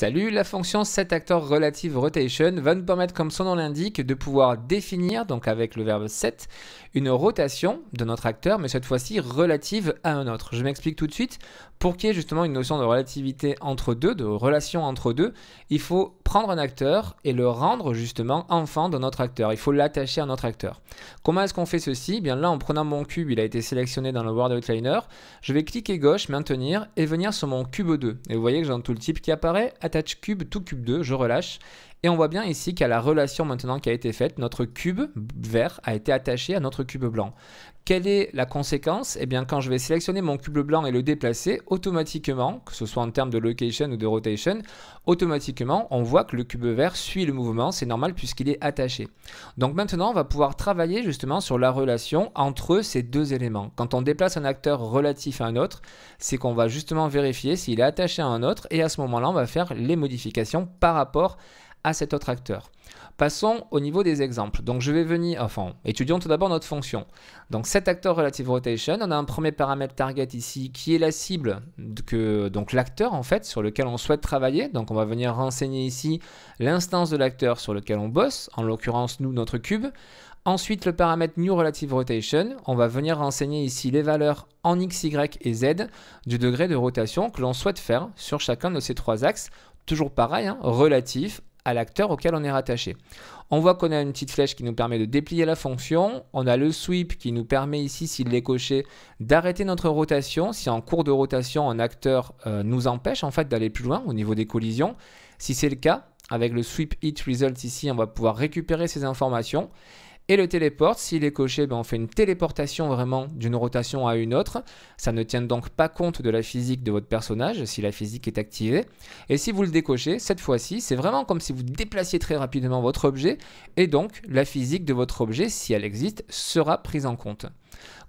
Salut, la fonction setActor relative rotation va nous permettre, comme son nom l'indique, de pouvoir définir, donc avec le verbe set, une rotation de notre acteur, mais cette fois-ci relative à un autre. Je m'explique tout de suite. Pour qu'il y ait justement une notion de relativité entre deux, de relation entre deux, il faut prendre un acteur et le rendre justement enfant de notre acteur. Il faut l'attacher à notre acteur. Comment est-ce qu'on fait ceci eh Bien là, en prenant mon cube, il a été sélectionné dans le World Outliner. Je vais cliquer gauche, maintenir et venir sur mon cube 2. Et vous voyez que j'ai un type qui apparaît, Attach cube, tout cube 2, je relâche et on voit bien ici qu'à la relation maintenant qui a été faite, notre cube vert a été attaché à notre cube blanc. Quelle est la conséquence Eh bien, quand je vais sélectionner mon cube blanc et le déplacer, automatiquement, que ce soit en termes de location ou de rotation, automatiquement, on voit que le cube vert suit le mouvement, c'est normal puisqu'il est attaché. Donc maintenant, on va pouvoir travailler justement sur la relation entre ces deux éléments. Quand on déplace un acteur relatif à un autre, c'est qu'on va justement vérifier s'il est attaché à un autre, et à ce moment-là, on va faire les modifications par rapport à cet autre acteur. Passons au niveau des exemples. Donc je vais venir, enfin, étudions tout d'abord notre fonction. Donc cet acteur relative rotation, on a un premier paramètre target ici qui est la cible, que, donc l'acteur en fait sur lequel on souhaite travailler. Donc on va venir renseigner ici l'instance de l'acteur sur lequel on bosse, en l'occurrence nous notre cube. Ensuite, le paramètre new relative rotation, on va venir renseigner ici les valeurs en x, y et z du degré de rotation que l'on souhaite faire sur chacun de ces trois axes. Toujours pareil, hein, relatif, à l'acteur auquel on est rattaché. On voit qu'on a une petite flèche qui nous permet de déplier la fonction. On a le sweep qui nous permet ici, s'il est coché, d'arrêter notre rotation. Si en cours de rotation, un acteur euh, nous empêche en fait d'aller plus loin au niveau des collisions. Si c'est le cas, avec le sweep hit result ici, on va pouvoir récupérer ces informations et le téléporte. S'il est coché, ben, on fait une téléportation vraiment d'une rotation à une autre. Ça ne tient donc pas compte de la physique de votre personnage si la physique est activée. Et si vous le décochez, cette fois-ci, c'est vraiment comme si vous déplaciez très rapidement votre objet et donc la physique de votre objet, si elle existe, sera prise en compte.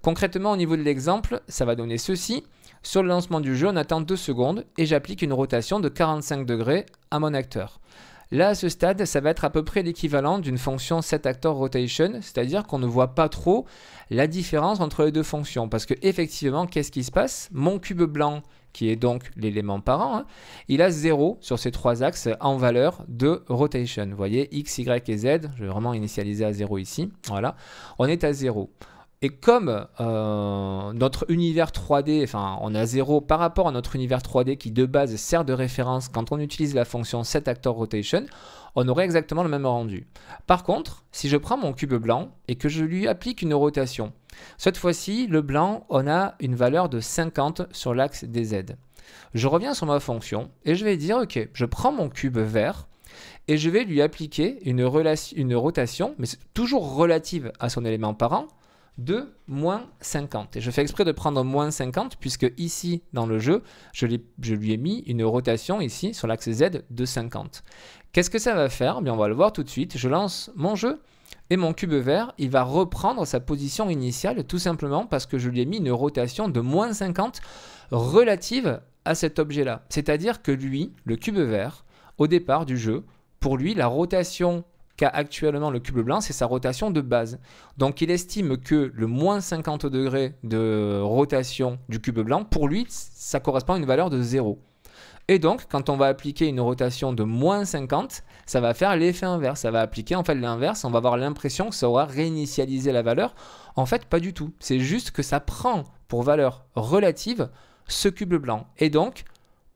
Concrètement, au niveau de l'exemple, ça va donner ceci. Sur le lancement du jeu, on attend 2 secondes et j'applique une rotation de 45 degrés à mon acteur. Là, à ce stade, ça va être à peu près l'équivalent d'une fonction setActorRotation, rotation, c'est-à-dire qu'on ne voit pas trop la différence entre les deux fonctions. Parce que effectivement, qu'est-ce qui se passe Mon cube blanc, qui est donc l'élément parent, hein, il a 0 sur ces trois axes en valeur de rotation. Vous voyez, x, y et z, je vais vraiment initialiser à 0 ici. Voilà, on est à 0. Et comme euh, notre univers 3D, enfin on a 0 par rapport à notre univers 3D qui de base sert de référence quand on utilise la fonction setActorRotation, on aurait exactement le même rendu. Par contre, si je prends mon cube blanc et que je lui applique une rotation, cette fois-ci, le blanc, on a une valeur de 50 sur l'axe des Z. Je reviens sur ma fonction et je vais dire, ok, je prends mon cube vert et je vais lui appliquer une rotation, mais toujours relative à son élément parent, de moins 50. Et je fais exprès de prendre moins 50 puisque ici dans le jeu, je, lui ai mis une rotation ici sur l'axe Z de 50. Qu'est-ce que ça va faire eh Bien, On va le voir tout de suite. Je lance mon jeu et mon cube vert, il va reprendre sa position initiale tout simplement parce que je lui ai mis une rotation de moins 50 relative à cet objet-là. C'est-à-dire que lui, le cube vert, au départ du jeu, pour lui, la rotation actuellement le cube blanc, c'est sa rotation de base. Donc il estime que le moins 50 degrés de rotation du cube blanc, pour lui, ça correspond à une valeur de 0. Et donc, quand on va appliquer une rotation de moins 50, ça va faire l'effet inverse. Ça va appliquer en fait l'inverse. On va avoir l'impression que ça aura réinitialisé la valeur. En fait, pas du tout. C'est juste que ça prend pour valeur relative ce cube blanc. Et donc,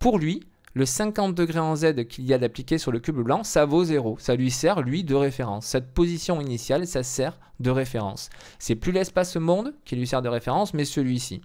pour lui, le 50 degrés en Z qu'il y a d'appliquer sur le cube blanc, ça vaut 0. Ça lui sert, lui, de référence. Cette position initiale, ça sert de référence. C'est plus l'espace monde qui lui sert de référence, mais celui-ci.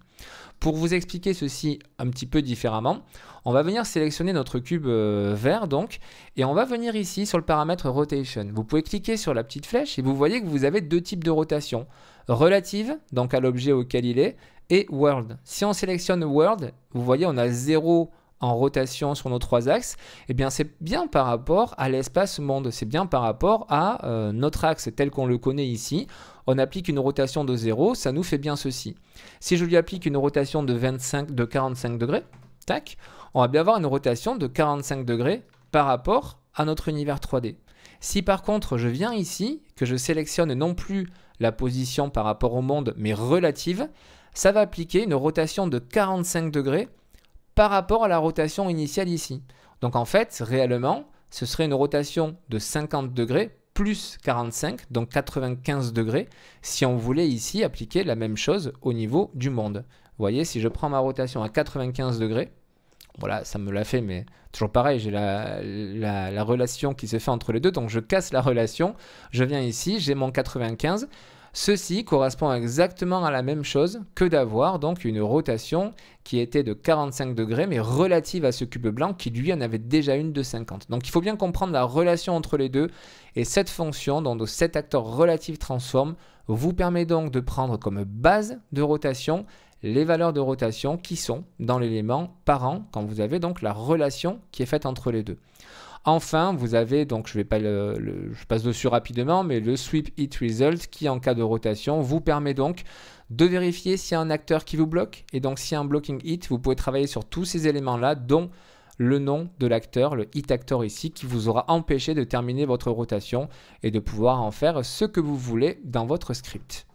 Pour vous expliquer ceci un petit peu différemment, on va venir sélectionner notre cube euh, vert donc, et on va venir ici sur le paramètre rotation. Vous pouvez cliquer sur la petite flèche et vous voyez que vous avez deux types de rotation. Relative, donc à l'objet auquel il est, et World. Si on sélectionne World, vous voyez on a 0 en rotation sur nos trois axes, eh bien c'est bien par rapport à l'espace monde, c'est bien par rapport à euh, notre axe tel qu'on le connaît ici. On applique une rotation de 0, ça nous fait bien ceci. Si je lui applique une rotation de, 25, de 45 degrés, tac, on va bien avoir une rotation de 45 degrés par rapport à notre univers 3D. Si par contre je viens ici, que je sélectionne non plus la position par rapport au monde, mais relative, ça va appliquer une rotation de 45 degrés par rapport à la rotation initiale ici. Donc en fait, réellement, ce serait une rotation de 50 degrés plus 45, donc 95 degrés, si on voulait ici appliquer la même chose au niveau du monde. Vous voyez, si je prends ma rotation à 95 degrés, voilà, ça me l'a fait, mais toujours pareil, j'ai la, la, la relation qui se fait entre les deux, donc je casse la relation, je viens ici, j'ai mon 95, Ceci correspond exactement à la même chose que d'avoir donc une rotation qui était de 45 degrés mais relative à ce cube blanc qui lui en avait déjà une de 50. Donc il faut bien comprendre la relation entre les deux et cette fonction dont cet acteur relatif transforme vous permet donc de prendre comme base de rotation les valeurs de rotation qui sont dans l'élément parent quand vous avez donc la relation qui est faite entre les deux. Enfin, vous avez donc, je vais pas le, passe dessus rapidement, mais le sweep hit result qui, en cas de rotation, vous permet donc de vérifier s'il y a un acteur qui vous bloque. Et donc, s'il y a un blocking hit, vous pouvez travailler sur tous ces éléments-là, dont le nom de l'acteur, le hit actor ici, qui vous aura empêché de terminer votre rotation et de pouvoir en faire ce que vous voulez dans votre script.